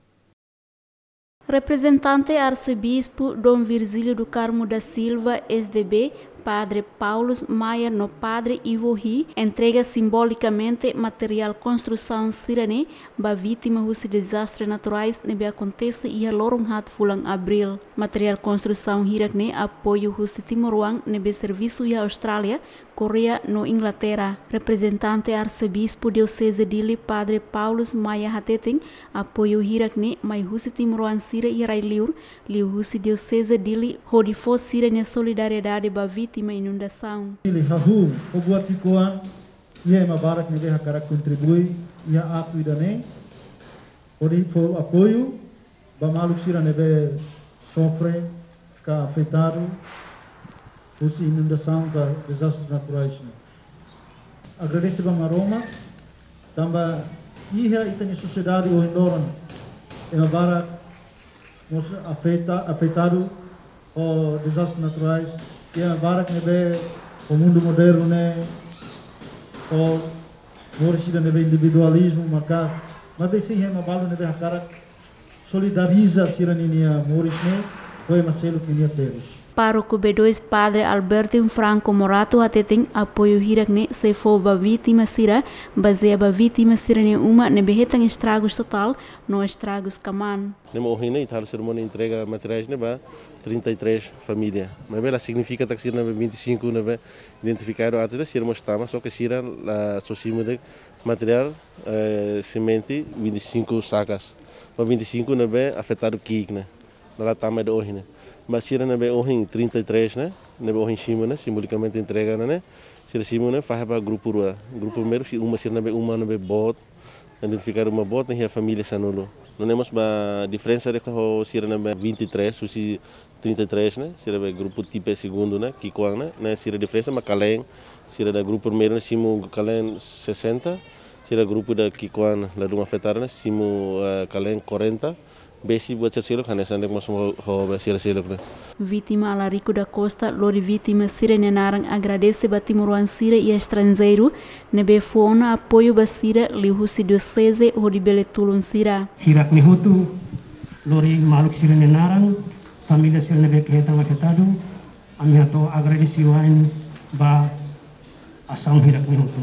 Representante arcebispo Dom Virgílio do Carmo da Silva, SDB, padre Paulus Mayer no padre Ivohi entrega simbolicamente material construção sirene para vítima de desastres naturais nebe acontece e alorunhat fulan abril. Material construção hirakne apoio husi Timor-Wang nebe serviço e Austrália Coreia, no Inglaterra. Representante arcebispo diocese Dili, padre Paulus Maia Hateten, apoiou hirakne, mai husi timroan sira irai liur, liu husi diocese Dili, rodifo sira ne solidariedade ba vítima inundação. Dili, hahum, obuatikoa, ia mabarak ne leha kara contribui, ia atu idane, rodifo apoio, ba maluk sira nebe sofre, ka afetado, dessa inundação para desastres naturais. Né? a Roma, também ia e tem sociedade hoje em é para nos afeta, afetado o desastres naturais e agora que neve o mundo moderno né o morrida neve individualismo marcas mas bem sim é uma bala neve a cara solidariza a siraninia moris né foi Marcelo que nia pelos para B2 Padre Alberto Franco Morato atetem apoio hirakne se for ba vítima sira baseia ba vítima sira ne uma ne berretan estragos total no estragos kaman. Ne morrina e tal sermone entrega materiais ne ba 33 família. Mas ela significa que sira 25 ne ba identificar o ato sira mostama só que sira la de material eh, semente 25 sacas. Ba 25 ne ba afetado kik ne. Ela tama de ne mas se era na beohin 33 né na beohin shima né simbolicamente entrega né, né? se era shima né faz para grupo rua grupo primeiro se uma sira na be uma na be bot identificar uma bot e a família sanulo não temos ba diferença de se era na be 23 susi 33 né se era be grupo tipo segundo né que quang né né era diferença mas caleng era da grupo primeiro né simo caleng 60 era grupo da Kikuan, lá do uma né, simo uh, eh, caleng 40, besi buat siluk hanya sandek mas mau hoba sila siluk na. Vitima ala rico da Costa lori vitima Sire ne narang agradece ba timuruan Sire e estrangeiro ne be fuona apoio ba sira lihusi do seze ho di bele tulun sira. Hirak ni hutu lori maluk Sire ne narang familia Sire ne be kehetang afetadu, ami hato agradece wain ba asang hirak ni hutu.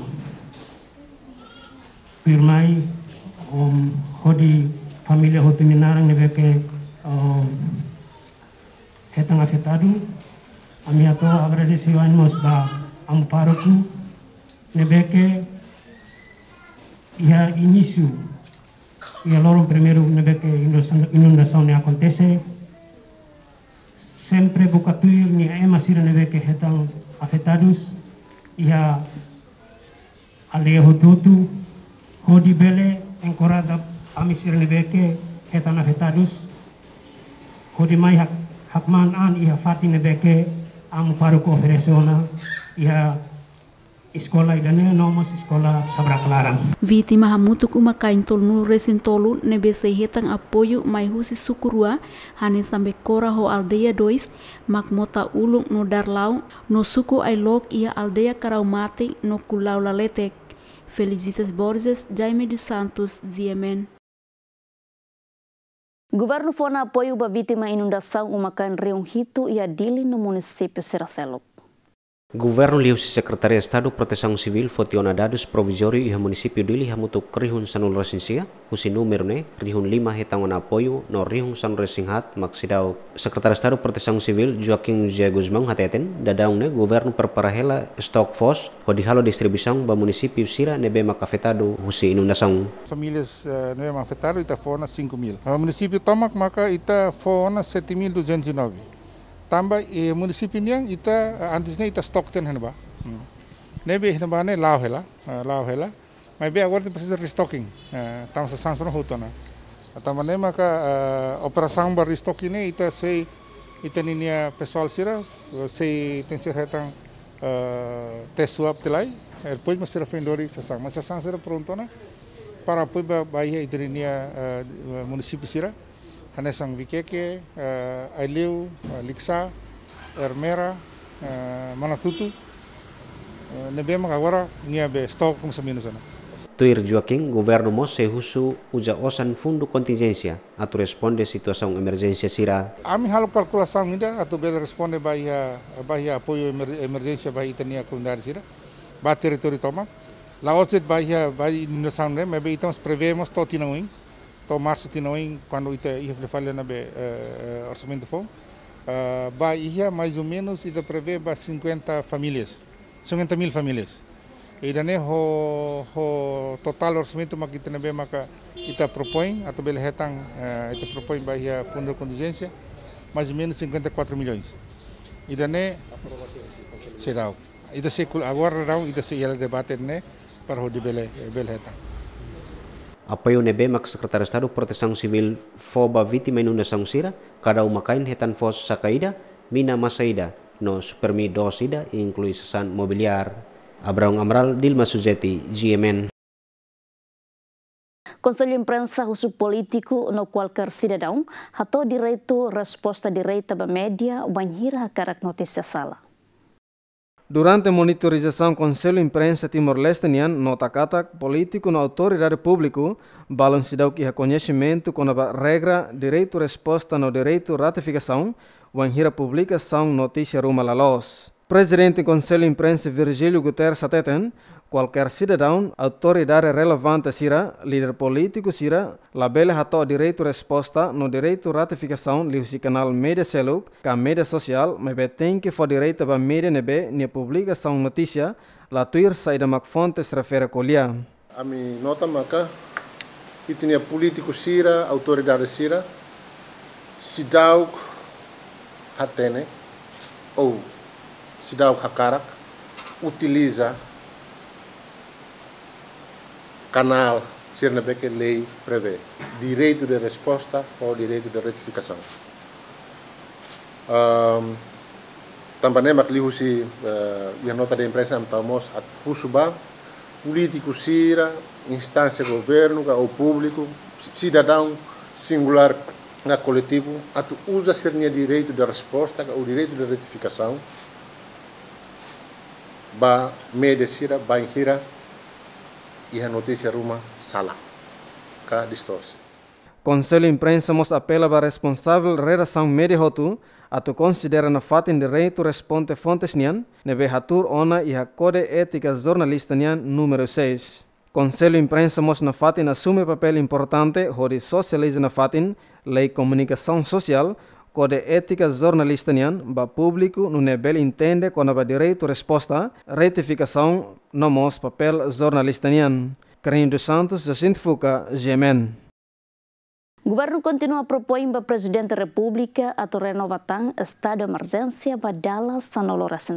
Pirmai om hodi Familia hotel minarang nebe ke um, hetang afetados. ami ato to agradeceu a nós da amparo me ia inisu ia lorong primeru nebe ke inundasaun ne akontese sempre buka Sempre ni ae masir nebe ke hetang afetadus ia e a hodi bele, encoraja amisir lebeke hetana hetadus mai hak hakman an iha fati nebeke amu paruko ofresona iha Sekolah idane nomos iskola sabra kelaran. Viti kuma kain tol nu resin tolu nebese hetang apoyo mai husi sukurua hane sambe kora ho aldeia dois mak mota ulung no darlau no suku lok ia aldeia karau mati no kulau laletek. Felicitas Borges, Jaime dos Santos, Ziemen. Governo Fona apoia uma vítima inundação uma canreão rito e a no município Seracelo. Gubernur Liu si de Estado Protesang Sivil Fotiona Dadus Provisori iha Munisipio Dili hamutuk Ilha rihun sanul resinsia husi número ne, rihun lima hetangon apoio, no rihun sanul resinghat maksidau Sekretaris de Estado Sivil Joaquin Joaquim José hateten, dadaung ne, perparahela stok fos, hodihalo distribusang ba Munisipio sira nebe makafetado husi inundação. Familias eh, nebe makafetado ita fona 5.000 Munisipio tomak maka ita fona 7.209. तांबा मुनसीपिनियंग इतना अंतने इतना स्टॉक तेन है ने भी हेन बाने लाव हेला लाव हेला मैं भी अगर पैसे रिस्टॉकिंग तम से सांसन होता ना तम ने मैं का ऑपरेशन बार रिस्टॉकिंग ने इतना से इतनी निया पेशाल सिरा से इतने सिर है तं टेस्ट हुआ अप्लाई और पूछ मसिरा फिंडोरी ससांग मसिरा सांसन ना पर अपुई बाई है इतनी निया मुनसिपिसिरा Hanesang Sang Bikeke, uh, eh, Ailiu, uh, Liksa, Ermera, uh, Manatutu, uh, nebema agora ngia be stock como samina sana. Tuir Joaquim, governo se Husu uja osan fundo contingência atu responde situação emergensi sira. Ami halo calculação ainda atu be responde bahia bahia apoyo emer, emergência bahia tenia comunidade sira. Ba território toma. Laos bahia bahia inundação né, mebe então prevemos totinauim. to então, marsu tinoin quando ita ia falha na be uh, eh, orçamento fom uh, ba ia mais ou menos ita prevê ba 50 famílias 50 mil famílias e dane ho ho total orçamento ma kita nabe maka ita propõe ato bele tá, retang uh, ita propõe ba ia fundo de contingência mais ou menos 54 milhões e dane será ida se agora não ida se ia debate né para o de bele bele retang apayo nebe mak sekretaris tadu protesang sivil foba viti menuna sangsira kada umakain hetan fos sakaida mina masaida no supermi dosida inklui sesan mobiliar Abraung Amral Dilma Sujeti GMN Conselho Imprensa Russo Político no qualquer cidadão, hatou direito resposta direita da média banhira karak notícia sala. Durante a monitorização, o Conselho Imprensa timor Leste, nota que político na autoridade pública balançou que reconhecimento com a regra direito resposta no direito ratificação, o publicação notícia rumo a Presidente do Conselho Imprensa Virgílio Guterres Ateten qualquer cidadão, autoridade relevante será líder político sira, labele hato direito resposta no direito ratificação liusi canal media seluk, ka media social, mebe tem que for direito ba media nebe ne publicação notícia, sai da fonte se refere colia. minha nota que itnia político será autoridade sira, sidauk hatene, ou sidauk hakarak, utiliza canal Sernabek lei prevê direito de resposta ou direito de retificação. Um, também é que lihusi uh, eh, a nota da imprensa estamos a pusuba político sira instância governo ou público cidadão singular na coletivo a tu usa ser direito de resposta ou direito de retificação ba medecira ba inhira e a notícia ruma sala, cá distorce. Conselho Imprensa mostra apela para a responsável redação média rotu, a tu considera na fatin direito responde fontes nian, nebe hatur ona e a code ética jornalista nian número 6. Conselho Imprensa na Nafatin assume papel importante hori socializa na fatin lei comunicação social, Kode etika jornalistanian ba público no nebel entende quando ba direito resposta retificação no mos papel jornalistanian. Carrinho dos Santos, Jacinto Fuca, Gemen. O governo continua a para o presidente da República a renovação estado de emergência para Dallas, São Lourenço,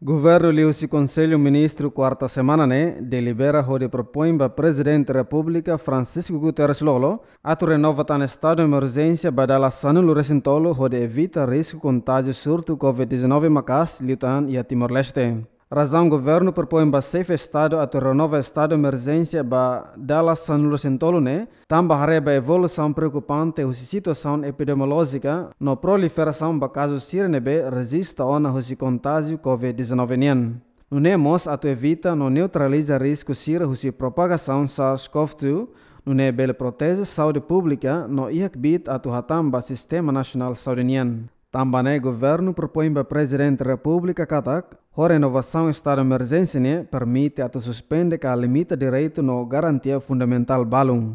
Governo Lius e Conselho Ministro quarta semana né deliberaram de propõe para Presidente da República Francisco Guterres Lolo a renova tan estado de emergência badala sanulo recentolo de evita risco contágio surto COVID-19 Macas, Lutan e Timor-Leste. Razão governo propõe ba safe estado ato renova estado emergência ba dala San sentolo ne, também há ba evolução preocupante husi situação epidemiológica no proliferação ba caso sirene be resista ona husi contágio COVID-19 não é NEMOS, evitar evita no neutraliza risco sira husi propagação SARS-CoV-2, no NEBEL protege saúde pública no IHBIT ato hatamba Sistema Nacional Saudinian. Também o governo propõe para o presidente da República Katak a renovação do estado de emergência né, permite a suspende que limita direito no garantia fundamental balum.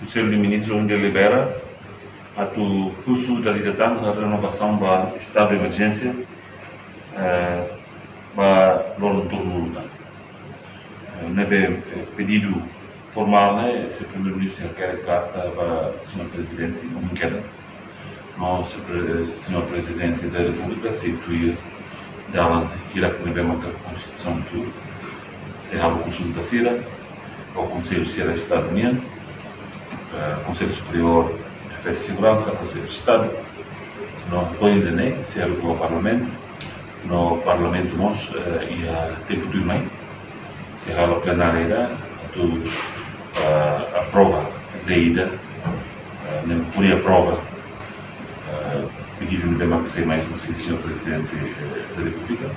O senhor ministro onde libera a tu curso da liderança da renovação do estado de emergência eh, para logo turno eh, Neve eh, pedido formal, né, se o primeiro ministro quer carta para o senhor presidente, não quer nosso senhor presidente da República se intuir dela que irá conviver a Constituição do Serrava Conjunto da Cira, ao Conselho de Cira Estado da eh, Conselho Superior de Segurança e Segurança, Conselho de Estado, no Apoio de NEM, se é é o Parlamento, no Parlamento nosso e a tempo do IMEI, se a plenária do, eh, a prova de ida, eh, nem por a prova pedido-lhe de mais você, Sr. Presidente da República.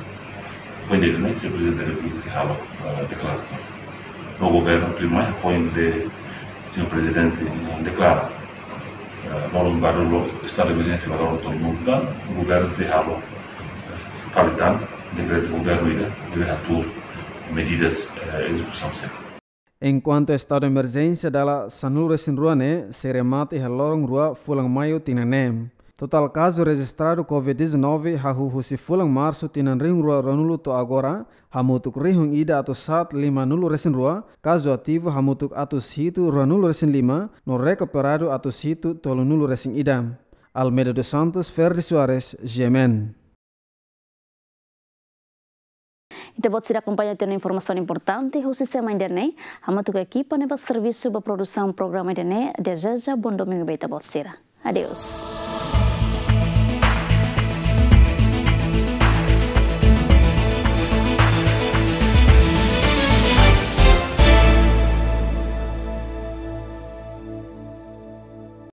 Foi dele, né? O Sr. Presidente da República encerrava a declaração. No governo, a foi coisa que o Sr. Presidente declara, não lugar o estado de emergência para o mundo, o governo encerrava, faltando, decreto do governo ainda, decreto medidas de eh, execução sempre. Enquanto estado de emergência dela sanura sinruane, seremati halorong rua fulang maio tinanem. Total caso registrado COVID-19 hahu husi fulang marso tinan ring rua ranulu to agora hamutuk rihung ida atau sat lima nulu resin rua caso ativo hamutuk atus hitu ranulu resin lima no recuperado atus hitu tolu nulu resin Almeida dos Santos, Ferdi Soares, Gemen. Então, você acompanha tendo informação importante, o sistema internet, a matura equipa, né, serviço para produção do programa internet, deseja bom domingo para você. Adeus.